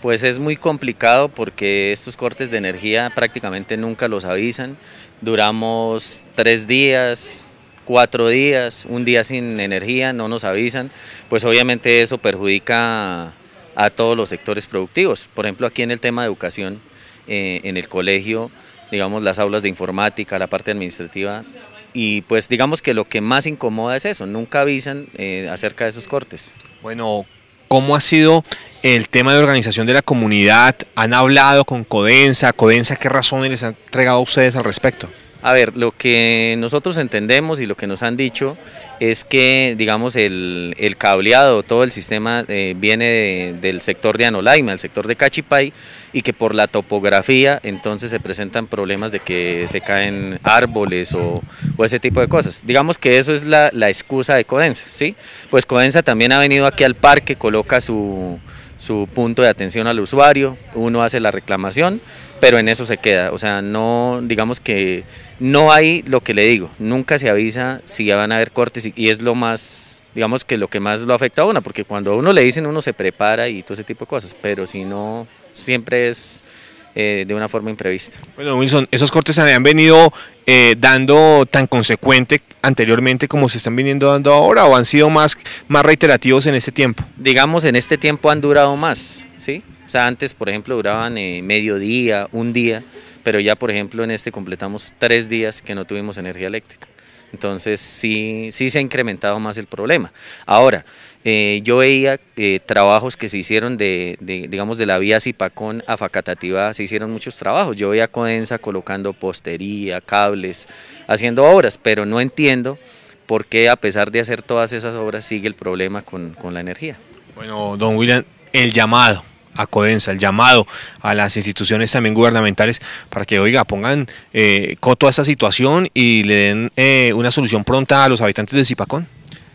Pues es muy complicado porque estos cortes de energía prácticamente nunca los avisan. Duramos tres días, cuatro días, un día sin energía, no nos avisan. Pues obviamente eso perjudica a todos los sectores productivos. Por ejemplo, aquí en el tema de educación, eh, en el colegio, digamos las aulas de informática, la parte administrativa, y pues digamos que lo que más incomoda es eso, nunca avisan eh, acerca de esos cortes. Bueno, ¿Cómo ha sido el tema de organización de la comunidad? ¿Han hablado con Codensa? ¿Codensa qué razones les han entregado a ustedes al respecto? A ver, lo que nosotros entendemos y lo que nos han dicho es que, digamos, el, cableado, todo el sistema eh, viene del sector de Anolaima, el sector de Cachipay, y que por la topografía entonces se presentan problemas de que se caen árboles o, o ese tipo de cosas. Digamos que eso es la, excusa de Codensa, ¿sí? Pues Codensa también ha venido aquí al parque, coloca su, punto de atención al usuario, uno hace la reclamación, pero en eso se queda. O sea, no, digamos que no hay lo que le digo, nunca se avisa si ya van a haber cortes y, y es lo más, digamos que lo que más lo afecta a uno, porque cuando a uno le dicen uno se prepara y todo ese tipo de cosas, pero si no, siempre es eh, de una forma imprevista. Bueno, Wilson, esos cortes han venido eh, dando tan consecuente anteriormente como se están viniendo dando ahora o han sido más, más reiterativos en este tiempo? Digamos, en este tiempo han durado más, ¿sí? O sea, antes, por ejemplo, duraban eh, medio día, un día, pero ya, por ejemplo, en este completamos tres días que no tuvimos energía eléctrica. Entonces sí, sí se ha incrementado más el problema. Ahora, eh, yo veía eh, trabajos que se hicieron de, digamos, de la vía Zipacón a Facatativá, se hicieron muchos trabajos. Yo veía Codensa colocando postería, cables, haciendo obras, pero no entiendo por qué a pesar de hacer todas esas obras sigue el problema con, con la energía. Bueno, don William, el llamado a Codensa, el llamado a las instituciones también gubernamentales para que, oiga, pongan eh, coto a esta situación y le den eh, una solución pronta a los habitantes de Zipacón?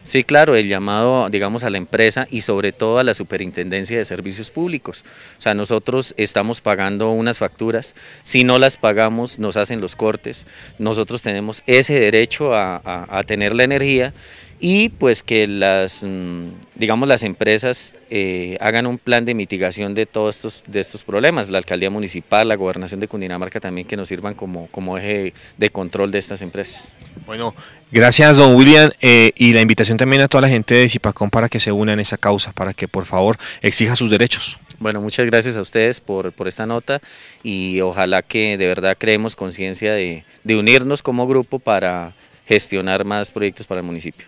Sí, claro, el llamado, digamos, a la empresa y sobre todo a la Superintendencia de Servicios Públicos. O sea, nosotros estamos pagando unas facturas, si no las pagamos nos hacen los cortes, nosotros tenemos ese derecho a tener la energía y pues que las, mm, digamos, las empresas eh, hagan un plan de mitigación de todos estos, de estos problemas, la alcaldía municipal, la gobernación de Cundinamarca también que nos sirvan como, eje de control de estas empresas. Bueno, gracias don William eh, y la invitación también a toda la gente de Cipacón para que se unan a esa causa, para que por favor exija sus derechos. Bueno, muchas gracias a ustedes por, esta nota y ojalá que de verdad creemos conciencia de unirnos como grupo para gestionar más proyectos para el municipio.